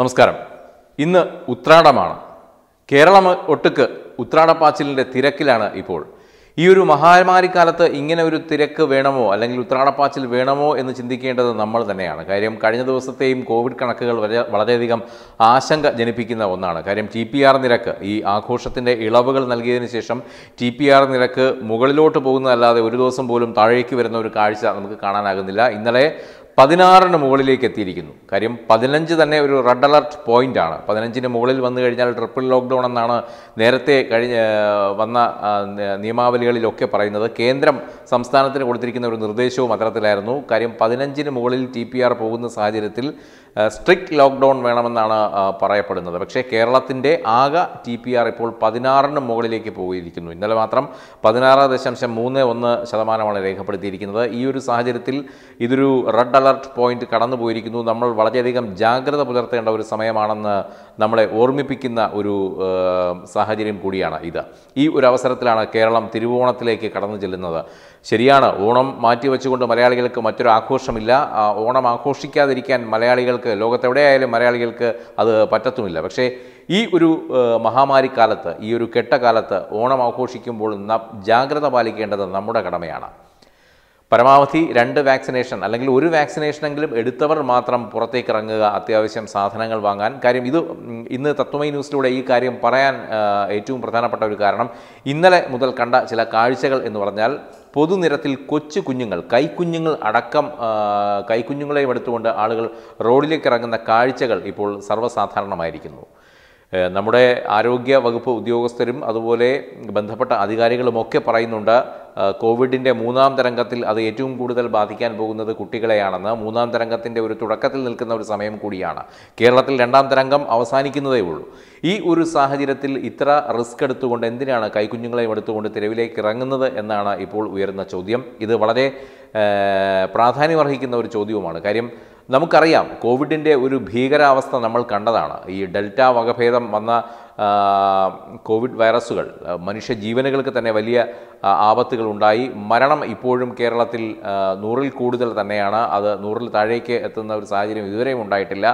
നമസ്കാരം ഇന്ന് ഉത്രാടമാണ് കേരളം ഒട്ടുക്ക് ഉത്രാടപ്പാച്ചിലിൻ്റെ തിരക്കിലാണ് ഇപ്പോൾ ഈ ഒരു മഹാമാരിക്കാലത്ത് ഇങ്ങനെ ഒരു തിരക്ക് വേണമോ അല്ലെങ്കിൽ ഉത്രാടപ്പാച്ചിൽ വേണമോ എന്ന് ചിന്തിക്കേണ്ടത് നമ്മൾ തന്നെയാണ് കാര്യം കഴിഞ്ഞ ദിവസത്തെയും കോവിഡ് കണക്കുകൾ വളരെ വളരെയധികം ആശങ്ക ജനിപ്പിക്കുന്ന ഒന്നാണ് കാര്യം ടി പി ആർ നിരക്ക് ഈ ആഘോഷത്തിൻ്റെ ഇളവുകൾ നൽകിയതിന് ശേഷം ടി പി ആർ നിരക്ക് മുകളിലോട്ട് പോകുന്നതല്ലാതെ ഒരു ദിവസം പോലും താഴേക്ക് വരുന്ന ഒരു കാഴ്ച നമുക്ക് കാണാനാകുന്നില്ല ഇന്നലെ പതിനാറിന് മുകളിലേക്ക് എത്തിയിരിക്കുന്നു കാര്യം പതിനഞ്ച് തന്നെ ഒരു റെഡ് അലർട്ട് പോയിൻ്റാണ് പതിനഞ്ചിന് മുകളിൽ വന്നു കഴിഞ്ഞാൽ ട്രിപ്പിൾ ലോക്ക്ഡൗൺ എന്നാണ് നേരത്തെ കഴിഞ്ഞ വന്ന നിയമാവലികളിലൊക്കെ പറയുന്നത് കേന്ദ്രം സംസ്ഥാനത്തിന് കൊടുത്തിരിക്കുന്ന ഒരു നിർദ്ദേശവും അത്തരത്തിലായിരുന്നു കാര്യം പതിനഞ്ചിന് മുകളിൽ ടി പോകുന്ന സാഹചര്യത്തിൽ സ്ട്രിക്റ്റ് ലോക്ക്ഡൗൺ വേണമെന്നാണ് പറയപ്പെടുന്നത് പക്ഷേ കേരളത്തിൻ്റെ ആകെ ടി പി ആർ ഇപ്പോൾ പതിനാറിന് മുകളിലേക്ക് പോയിരിക്കുന്നു ഇന്നലെ മാത്രം പതിനാറ് ദശാംശം മൂന്ന് ഒന്ന് ശതമാനമാണ് രേഖപ്പെടുത്തിയിരിക്കുന്നത് ഈ ഒരു സാഹചര്യത്തിൽ ഇതൊരു റെഡ് അലർട്ട് പോയിന്റ് കടന്നു പോയിരിക്കുന്നു നമ്മൾ വളരെയധികം ജാഗ്രത പുലർത്തേണ്ട ഒരു സമയമാണെന്ന് നമ്മളെ ഓർമ്മിപ്പിക്കുന്ന ഒരു സാഹചര്യം കൂടിയാണ് ഇത് ഈ ഒരു അവസരത്തിലാണ് കേരളം തിരുവോണത്തിലേക്ക് കടന്നു ചെല്ലുന്നത് ശരിയാണ് ഓണം മാറ്റിവെച്ചുകൊണ്ട് മലയാളികൾക്ക് മറ്റൊരു ആഘോഷമില്ല ഓണം ആഘോഷിക്കാതിരിക്കാൻ മലയാളികൾ മലയാളികൾക്ക് ലോകത്തെവിടെയായാലും മലയാളികൾക്ക് അത് പറ്റത്തുമില്ല പക്ഷേ ഈ ഒരു മഹാമാരിക്കാലത്ത് ഈ ഒരു കെട്ട കാലത്ത് ഓണം ആഘോഷിക്കുമ്പോൾ നാം ജാഗ്രത പാലിക്കേണ്ടത് നമ്മുടെ കടമയാണ് പരമാവധി രണ്ട് വാക്സിനേഷൻ അല്ലെങ്കിൽ ഒരു വാക്സിനേഷനെങ്കിലും എടുത്തവർ മാത്രം പുറത്തേക്ക് ഇറങ്ങുക അത്യാവശ്യം സാധനങ്ങൾ വാങ്ങാൻ കാര്യം ഇത് ഇന്ന് തത്വമൈ ന്യൂസിലൂടെ ഈ കാര്യം പറയാൻ ഏറ്റവും പ്രധാനപ്പെട്ട ഒരു കാരണം ഇന്നലെ മുതൽ കണ്ട ചില കാഴ്ചകൾ എന്ന് പറഞ്ഞാൽ പൊതുനിരത്തിൽ കൊച്ചു കുഞ്ഞുങ്ങൾ കൈക്കുഞ്ഞുങ്ങൾ അടക്കം കൈക്കുഞ്ഞുങ്ങളെയും എടുത്തുകൊണ്ട് ആളുകൾ റോഡിലേക്ക് ഇറങ്ങുന്ന കാഴ്ചകൾ ഇപ്പോൾ സർവ്വസാധാരണമായിരിക്കുന്നു നമ്മുടെ ആരോഗ്യ വകുപ്പ് ഉദ്യോഗസ്ഥരും അതുപോലെ ബന്ധപ്പെട്ട അധികാരികളുമൊക്കെ പറയുന്നുണ്ട് കോവിഡിൻ്റെ മൂന്നാം തരംഗത്തിൽ അത് ഏറ്റവും കൂടുതൽ ബാധിക്കാൻ പോകുന്നത് കുട്ടികളെയാണെന്ന് മൂന്നാം തരംഗത്തിൻ്റെ ഒരു തുടക്കത്തിൽ നിൽക്കുന്ന ഒരു സമയം കൂടിയാണ് കേരളത്തിൽ രണ്ടാം തരംഗം അവസാനിക്കുന്നതേ ഉള്ളൂ ഈ ഒരു സാഹചര്യത്തിൽ ഇത്ര റിസ്ക് എടുത്തുകൊണ്ട് എന്തിനാണ് കൈക്കുഞ്ഞുങ്ങളെയും എടുത്തുകൊണ്ട് തെരുവിലേക്ക് ഇറങ്ങുന്നത് എന്നാണ് ഇപ്പോൾ ഉയരുന്ന ചോദ്യം ഇത് വളരെ പ്രാധാന്യമർഹിക്കുന്ന ഒരു ചോദ്യവുമാണ് കാര്യം നമുക്കറിയാം കോവിഡിൻ്റെ ഒരു ഭീകരാവസ്ഥ നമ്മൾ കണ്ടതാണ് ഈ ഡെൽറ്റ വകഭേദം വന്ന കോവിഡ് വൈറസുകൾ മനുഷ്യ ജീവനുകൾക്ക് തന്നെ വലിയ ആപത്തുകൾ ഉണ്ടായി മരണം ഇപ്പോഴും കേരളത്തിൽ നൂറിൽ കൂടുതൽ തന്നെയാണ് അത് നൂറിൽ താഴേക്ക് എത്തുന്ന ഒരു സാഹചര്യം ഇതുവരെയും ഉണ്ടായിട്ടില്ല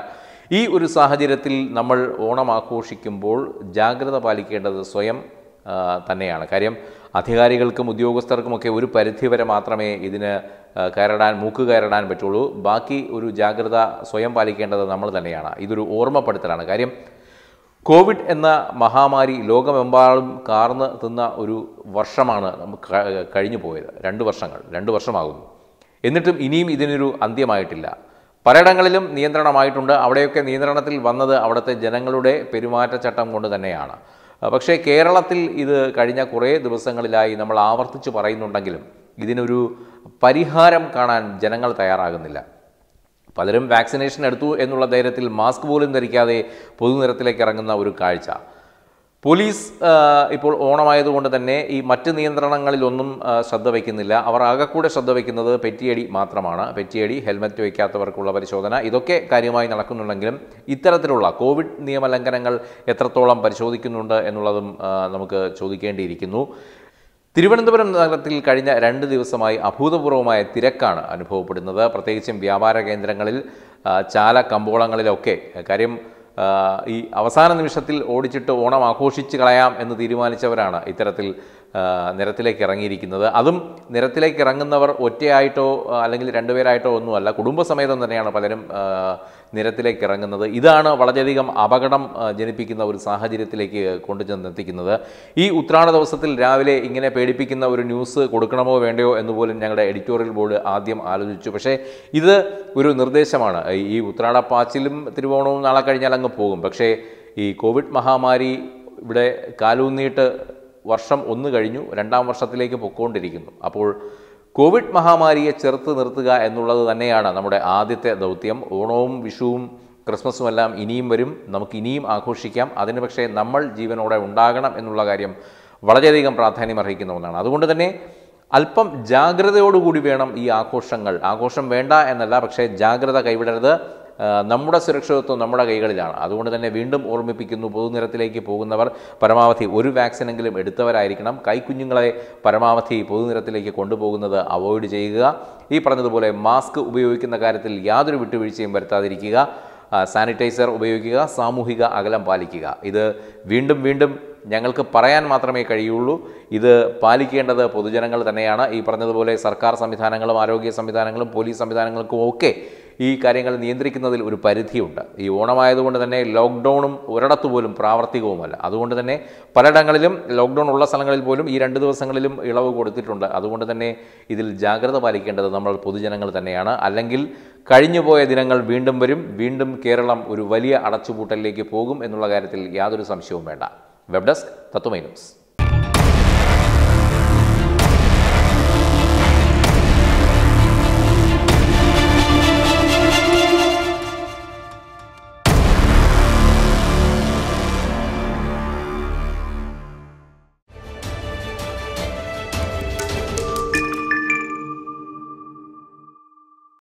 ഈ ഒരു സാഹചര്യത്തിൽ നമ്മൾ ഓണം ആഘോഷിക്കുമ്പോൾ ജാഗ്രത പാലിക്കേണ്ടത് സ്വയം തന്നെയാണ് കാര്യം അധികാരികൾക്കും ഉദ്യോഗസ്ഥർക്കുമൊക്കെ ഒരു പരിധിവരെ മാത്രമേ ഇതിന് കയറിടാൻ മൂക്ക് കയറിടാൻ പറ്റുള്ളൂ ബാക്കി ഒരു ജാഗ്രത സ്വയം പാലിക്കേണ്ടത് നമ്മൾ തന്നെയാണ് ഇതൊരു ഓർമ്മപ്പെടുത്തലാണ് കാര്യം കോവിഡ് എന്ന മഹാമാരി ലോകമെമ്പാടും കാർന്ന് തിന്ന ഒരു വർഷമാണ് നമുക്ക് കഴിഞ്ഞു പോയത് രണ്ട് വർഷങ്ങൾ രണ്ട് വർഷമാകുന്നു എന്നിട്ടും ഇനിയും ഇതിനൊരു അന്ത്യമായിട്ടില്ല പലയിടങ്ങളിലും നിയന്ത്രണമായിട്ടുണ്ട് അവിടെയൊക്കെ നിയന്ത്രണത്തിൽ വന്നത് അവിടുത്തെ ജനങ്ങളുടെ പെരുമാറ്റച്ചട്ടം കൊണ്ട് തന്നെയാണ് പക്ഷേ കേരളത്തിൽ ഇത് കഴിഞ്ഞ കുറേ ദിവസങ്ങളിലായി നമ്മൾ ആവർത്തിച്ച് പറയുന്നുണ്ടെങ്കിലും ഇതിനൊരു പരിഹാരം കാണാൻ ജനങ്ങൾ തയ്യാറാകുന്നില്ല പലരും വാക്സിനേഷൻ എടുത്തു എന്നുള്ള ധൈര്യത്തിൽ മാസ്ക് പോലും ധരിക്കാതെ പൊതുനിരത്തിലേക്ക് ഇറങ്ങുന്ന ഒരു കാഴ്ച പോലീസ് ഇപ്പോൾ ഓണമായതുകൊണ്ട് തന്നെ ഈ മറ്റ് നിയന്ത്രണങ്ങളിലൊന്നും ശ്രദ്ധ വയ്ക്കുന്നില്ല അവർ ആകെക്കൂടെ ശ്രദ്ധ വയ്ക്കുന്നത് പെറ്റിയടി മാത്രമാണ് പെറ്റിയടി ഹെൽമറ്റ് വയ്ക്കാത്തവർക്കുള്ള പരിശോധന ഇതൊക്കെ കാര്യമായി നടക്കുന്നുണ്ടെങ്കിലും ഇത്തരത്തിലുള്ള കോവിഡ് നിയമലംഘനങ്ങൾ എത്രത്തോളം പരിശോധിക്കുന്നുണ്ട് എന്നുള്ളതും നമുക്ക് ചോദിക്കേണ്ടിയിരിക്കുന്നു തിരുവനന്തപുരം നഗരത്തിൽ കഴിഞ്ഞ രണ്ട് ദിവസമായി അഭൂതപൂർവമായ തിരക്കാണ് അനുഭവപ്പെടുന്നത് പ്രത്യേകിച്ചും വ്യാപാര കേന്ദ്രങ്ങളിൽ ചാല കമ്പോളങ്ങളിലൊക്കെ കാര്യം ഈ അവസാന നിമിഷത്തിൽ ഓടിച്ചിട്ട് ഓണം ആഘോഷിച്ച് കളയാം എന്ന് തീരുമാനിച്ചവരാണ് ഇത്തരത്തിൽ നിരത്തിലേക്ക് ഇറങ്ങിയിരിക്കുന്നത് അതും നിരത്തിലേക്ക് ഇറങ്ങുന്നവർ ഒറ്റയായിട്ടോ അല്ലെങ്കിൽ രണ്ടുപേരായിട്ടോ ഒന്നുമല്ല കുടുംബസമേതം തന്നെയാണ് പലരും നിരത്തിലേക്ക് ഇറങ്ങുന്നത് ഇതാണ് വളരെയധികം അപകടം ജനിപ്പിക്കുന്ന ഒരു സാഹചര്യത്തിലേക്ക് കൊണ്ടുചെന്നെത്തിക്കുന്നത് ഈ ഉത്രാട ദിവസത്തിൽ രാവിലെ ഇങ്ങനെ പേടിപ്പിക്കുന്ന ഒരു ന്യൂസ് കൊടുക്കണമോ വേണ്ടയോ എന്ന് പോലും ഞങ്ങളുടെ എഡിറ്റോറിയൽ ബോർഡ് ആദ്യം ആലോചിച്ചു പക്ഷേ ഇത് ഒരു നിർദ്ദേശമാണ് ഈ പാച്ചിലും തിരുവോണവും നാളെ കഴിഞ്ഞാൽ അങ്ങ് പോകും പക്ഷേ ഈ കോവിഡ് മഹാമാരി ഇവിടെ കാലൂന്നിയിട്ട് വർഷം ഒന്ന് കഴിഞ്ഞു രണ്ടാം വർഷത്തിലേക്ക് പൊക്കോണ്ടിരിക്കുന്നു അപ്പോൾ കോവിഡ് മഹാമാരിയെ ചെറുത്ത് നിർത്തുക എന്നുള്ളത് തന്നെയാണ് നമ്മുടെ ആദ്യത്തെ ദൗത്യം ഓണവും വിഷുവും ക്രിസ്മസും എല്ലാം ഇനിയും വരും നമുക്ക് ഇനിയും ആഘോഷിക്കാം അതിന് പക്ഷേ നമ്മൾ ജീവനോടെ ഉണ്ടാകണം എന്നുള്ള കാര്യം വളരെയധികം പ്രാധാന്യം അർഹിക്കുന്ന ഒന്നാണ് അതുകൊണ്ട് തന്നെ അല്പം ജാഗ്രതയോടുകൂടി വേണം ഈ ആഘോഷങ്ങൾ ആഘോഷം വേണ്ട എന്നല്ല പക്ഷേ ജാഗ്രത കൈവിടരുത് നമ്മുടെ സുരക്ഷിതത്വം നമ്മുടെ കൈകളിലാണ് അതുകൊണ്ട് തന്നെ വീണ്ടും ഓർമ്മിപ്പിക്കുന്നു പൊതുനിരത്തിലേക്ക് പോകുന്നവർ പരമാവധി ഒരു വാക്സിനെങ്കിലും എടുത്തവരായിരിക്കണം കൈക്കുഞ്ഞുങ്ങളെ പരമാവധി പൊതുനിരത്തിലേക്ക് കൊണ്ടുപോകുന്നത് അവോയ്ഡ് ചെയ്യുക ഈ പറഞ്ഞതുപോലെ മാസ്ക് ഉപയോഗിക്കുന്ന കാര്യത്തിൽ യാതൊരു വിട്ടുവീഴ്ചയും വരുത്താതിരിക്കുക സാനിറ്റൈസർ ഉപയോഗിക്കുക സാമൂഹിക അകലം പാലിക്കുക ഇത് വീണ്ടും വീണ്ടും ഞങ്ങൾക്ക് പറയാൻ മാത്രമേ കഴിയുള്ളൂ ഇത് പാലിക്കേണ്ടത് പൊതുജനങ്ങൾ തന്നെയാണ് ഈ പറഞ്ഞതുപോലെ സർക്കാർ സംവിധാനങ്ങളും ആരോഗ്യ സംവിധാനങ്ങളും പോലീസ് സംവിധാനങ്ങൾക്കും ഒക്കെ ഈ കാര്യങ്ങൾ നിയന്ത്രിക്കുന്നതിൽ ഒരു പരിധിയുണ്ട് ഈ ഓണമായതുകൊണ്ട് തന്നെ ലോക്ക്ഡൗണും ഒരിടത്തു പോലും പ്രാവർത്തികവുമല്ല അതുകൊണ്ട് തന്നെ പലയിടങ്ങളിലും ലോക്ക്ഡൗൺ ഉള്ള സ്ഥലങ്ങളിൽ പോലും ഈ രണ്ട് ദിവസങ്ങളിലും ഇളവ് കൊടുത്തിട്ടുണ്ട് അതുകൊണ്ട് തന്നെ ഇതിൽ ജാഗ്രത പാലിക്കേണ്ടത് നമ്മൾ പൊതുജനങ്ങൾ തന്നെയാണ് അല്ലെങ്കിൽ കഴിഞ്ഞുപോയ ദിനങ്ങൾ വീണ്ടും വരും വീണ്ടും കേരളം ഒരു വലിയ അടച്ചുപൂട്ടലിലേക്ക് പോകും എന്നുള്ള കാര്യത്തിൽ യാതൊരു സംശയവും വേണ്ട വെബ് ഡെസ്ക് തത്വമൈ ന്യൂസ്